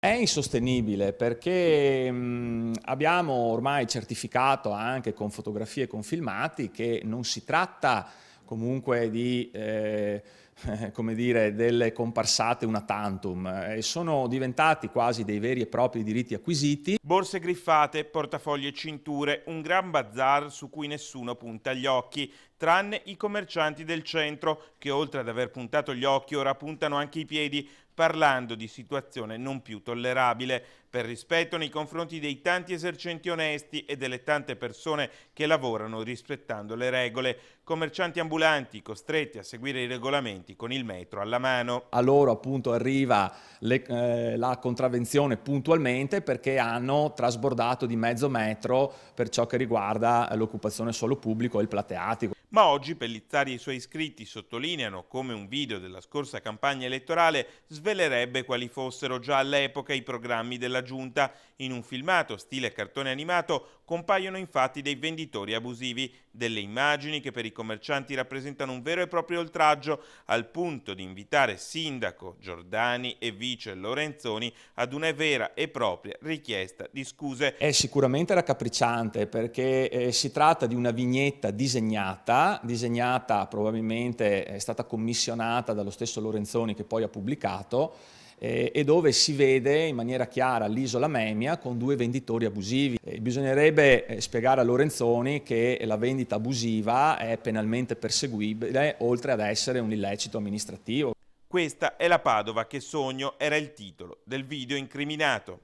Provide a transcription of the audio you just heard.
È insostenibile perché mh, abbiamo ormai certificato anche con fotografie e con filmati che non si tratta comunque di eh, come dire, delle comparsate una tantum eh, e sono diventati quasi dei veri e propri diritti acquisiti. Borse griffate, portafogli e cinture, un gran bazar su cui nessuno punta gli occhi, tranne i commercianti del centro che oltre ad aver puntato gli occhi ora puntano anche i piedi parlando di situazione non più tollerabile per rispetto nei confronti dei tanti esercenti onesti e delle tante persone che lavorano rispettando le regole, commercianti ambulanti costretti a seguire i regolamenti documenti con il metro alla mano. A loro appunto arriva le, eh, la contravvenzione puntualmente perché hanno trasbordato di mezzo metro per ciò che riguarda l'occupazione solo pubblico e il plateatico. Ma oggi Pellizzari e i suoi iscritti sottolineano come un video della scorsa campagna elettorale svelerebbe quali fossero già all'epoca i programmi della giunta. In un filmato stile cartone animato compaiono infatti dei venditori abusivi, delle immagini che per i commercianti rappresentano un vero e proprio oltraggio, al punto di invitare sindaco Giordani e vice Lorenzoni ad una vera e propria richiesta di scuse. È sicuramente raccapricciante perché eh, si tratta di una vignetta disegnata, disegnata probabilmente è stata commissionata dallo stesso Lorenzoni che poi ha pubblicato eh, e dove si vede in maniera chiara l'isola Memia con due venditori abusivi. Eh, bisognerebbe eh, spiegare a Lorenzoni che la vendita abusiva è penalmente perseguibile oltre ad essere un illecito amministrativo. Questa è la Padova che sogno era il titolo del video incriminato.